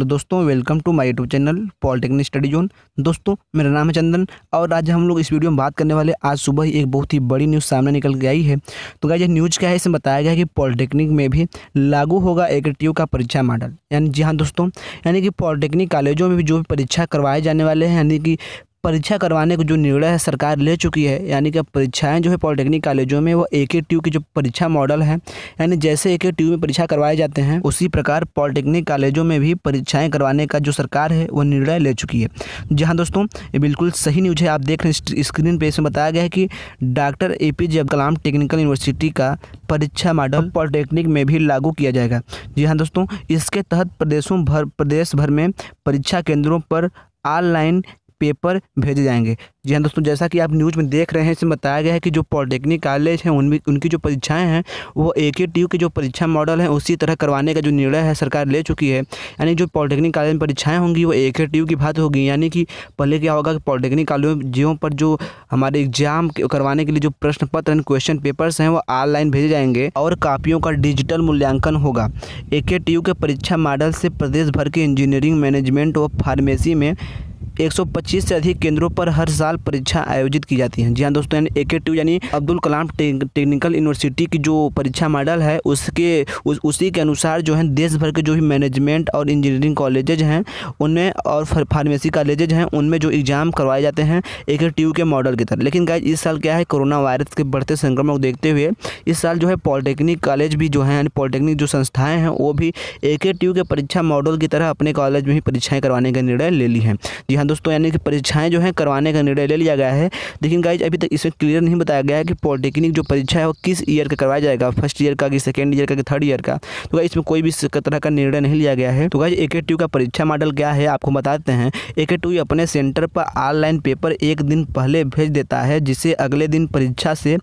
तो दोस्तों welcome to my YouTube channel polytechnic study zone दोस्तों मेरा नाम है चंदन और आज हम लोग इस वीडियो में बात करने वाले आज सुबह ही एक बहुत ही बड़ी न्यूज़ सामने निकल के आई है तो क्या ये न्यूज़ क्या है इसमें बताया गया है कि पॉलिटेक्निक में भी लागू होगा एकेटिव का परीक्षा मॉडल यानी जी हाँ दोस्तों यानी कि पॉलिटेक्निक कॉलेजों में भी जो भी परीक्षा करवाए जाने वाले हैं यानी कि परीक्षा करवाने का जो निर्णय है सरकार ले चुकी है यानी कि परीक्षाएं जो है पॉलिटेक्निक कॉलेजों में वो एक ही ट्यू की जो परीक्षा मॉडल है यानी जैसे एक ही ट्यू में परीक्षा करवाए जाते हैं उसी प्रकार पॉलिटेक्निक कॉलेजों में भी परीक्षाएं करवाने का जो सरकार है वो निर्णय ले चुकी है जहाँ दोस्तों ये बिल्कुल सही न्यूज है आप देख रहे हैं स्क्रीन पर इसमें बताया गया है कि doctor A P J Kalam technical university का परीक्षा मॉडल पॉलिटेक्निक में भी लागू किया जाएगा जी हाँ दोस्तों इसके तहत प्रदेशों भर प्रदेश भर में परीक्षा केंद्रों पर ऑनलाइन पेपर भेजे जाएंगे जी हाँ दोस्तों जैसा कि आप न्यूज़ में देख रहे हैं इसमें बताया गया है कि जो पॉलिटेक्निक कॉलेज हैं उनमें उनकी जो परीक्षाएं हैं वो ए के टी यू के जो परीक्षा मॉडल हैं उसी तरह करवाने का जो निर्णय है सरकार ले चुकी है यानी जो पॉलिटेक्निक कॉलेज में परीक्षाएँ होंगी वो ए के टी यू की बात होगी यानी कि पहले क्या होगा कि पॉलिटेक्निक कॉलेजों पर जो हमारे एग्जाम करवाने के लिए जो प्रश्न पत्र एंड क्वेश्चन पेपर्स हैं वो ऑनलाइन भेजे जाएंगे और कापियों का डिजिटल मूल्यांकन होगा ए के टी यू के परीक्षा मॉडल से प्रदेश भर के इंजीनियरिंग मैनेजमेंट और फार्मेसी में 125 से अधिक केंद्रों पर हर साल परीक्षा आयोजित की जाती है जी हाँ दोस्तों ए के टू यानी अब्दुल कलाम टेक्निकल यूनिवर्सिटी की जो परीक्षा मॉडल है उसके उस, उसी के अनुसार जो है देश भर के जो भी मैनेजमेंट और इंजीनियरिंग कॉलेजेज हैं उनमें और फार्मेसी कॉलेजेज हैं उनमें जो एग्ज़ाम करवाए जाते हैं ए के ट्यू के मॉडल की तरह लेकिन गाइज इस साल क्या है कोरोना वायरस के बढ़ते संक्रमण को देखते हुए इस साल जो है पॉलिटेक्निक कॉलेज भी जो है यानी पॉलिटेक्निक जो संस्थाएँ हैं वो भी ए के ट्यू के परीक्षा मॉडल की तरह अपने कॉलेज में ही परीक्षाएँ करवाने का निर्णय ले ली हैं जी हाँ दोस्तों यानी कि परीक्षाएं जो हैं करवाने का निर्णय ले लिया गया है लेकिन गाइज अभी तक इसमें क्लियर नहीं बताया गया है कि पॉलिटेक्निक जो परीक्षा है वो किस ईयर का करवाया जाएगा फर्स्ट ईयर का कि सेकेंड ईयर का कि थर्ड ईयर का तो गाइज इसमें कोई भी तरह का निर्णय नहीं लिया गया है तो गाइज ए का परीक्षा मॉडल क्या है आपको बताते हैं ए अपने सेंटर पर ऑनलाइन पेपर एक दिन पहले भेज देता है जिसे अगले दिन परीक्षा से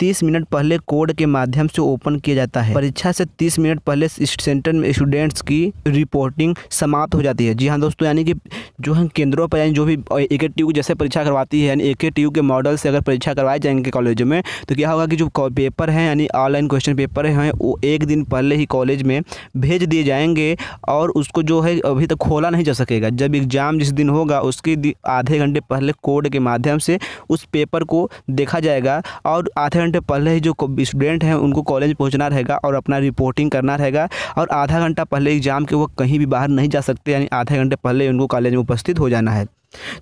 30 मिनट पहले कोड के माध्यम से ओपन किया जाता है परीक्षा से 30 मिनट पहले सेंटर में स्टूडेंट्स की रिपोर्टिंग समाप्त हो जाती है जी हाँ दोस्तों यानी कि जो हम केंद्रों पर यानी जो भी ए के टी यू जैसे परीक्षा करवाती है यानी ए के यू के मॉडल से अगर परीक्षा करवाए जाएंगे कॉलेज में तो क्या होगा कि जो पेपर हैं यानी ऑनलाइन क्वेश्चन पेपर हैं वो एक दिन पहले ही कॉलेज में भेज दिए जाएंगे और उसको जो है अभी तक खोला नहीं जा सकेगा जब एग्ज़ाम जिस दिन होगा उसके आधे घंटे पहले कोड के माध्यम से उस पेपर को देखा जाएगा और आधे घंटे पहले ही जो स्टूडेंट हैं उनको कॉलेज पहुँचना रहेगा और अपना रिपोर्टिंग करना रहेगा और आधा घंटा पहले एग्ज़ाम के वो कहीं भी बाहर नहीं जा सकते यानी आधे घंटे पहले उनको कॉलेज में उपस्थित हो जाना है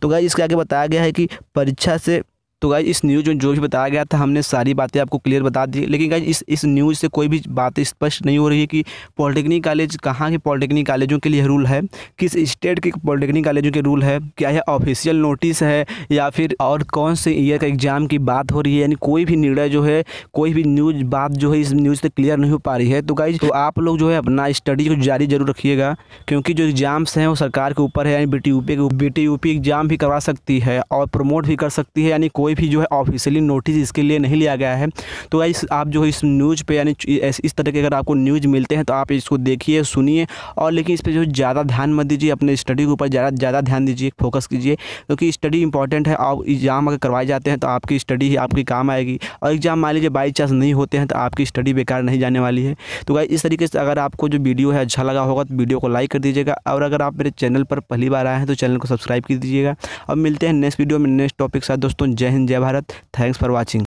तो गाइज इसके आगे बताया गया है कि परीक्षा से तो गाइज इस न्यूज़ में जो भी बताया गया था हमने सारी बातें आपको क्लियर बता दी लेकिन गाइज इस इस न्यूज़ से कोई भी बात स्पष्ट नहीं हो रही है कि पॉलिटेक्निक कॉलेज कहाँ के पॉलिटेक्निक कॉलेजों के लिए रूल है किस स्टेट के पॉलिटेक्निक कॉलेजों के रूल है क्या यह ऑफिशियल नोटिस है या फिर और कौन से ईयर का एग्ज़ाम की बात हो रही है यानी कोई भी निर्णय जो है कोई भी न्यूज़ बात जो है इस न्यूज़ से क्लियर नहीं हो पा रही है तो गाइज तो आप लोग जो है अपना स्टडी को जारी जरूर रखिएगा क्योंकि जो एग्ज़ाम्स हैं वो सरकार के ऊपर है यानी बी टी के बी एग्ज़ाम भी करवा सकती है और प्रमोट भी कर सकती है यानी कोई कोई भी जो है ऑफिशियली नोटिस इसके लिए नहीं लिया गया है तो गाइस आप जो है इस न्यूज़ पे यानी इस तरह के अगर आपको न्यूज़ मिलते हैं तो आप इसको देखिए सुनिए और लेकिन इस पर जो ज़्यादा ध्यान मत दीजिए अपने स्टडी के ऊपर ज़्यादा ज़्यादा ध्यान दीजिए फोकस कीजिए क्योंकि स्टडी इंपॉर्टेंट है आप एग्ज़ाम अगर करवाए जाते हैं तो आपकी स्टडी ही आपकी काम आएगी और एग्ज़ाम मान लीजिए बाई चांस नहीं होते हैं तो आपकी स्टडी बेकार नहीं जाने वाली है तो गाइस इस तरीके से अगर आपको जो वीडियो है अच्छा लगा होगा तो वीडियो को लाइक कर दीजिएगा और अगर आप मेरे चैनल पर पहली बार आए हैं तो चैनल को सब्सक्राइब कर दीजिएगा अब मिलते हैं नेक्स्ट वीडियो में नेक्स्ट टॉपिक के साथ दोस्तों जय हिंद जय भारत थैंक्स फॉर वॉचिंग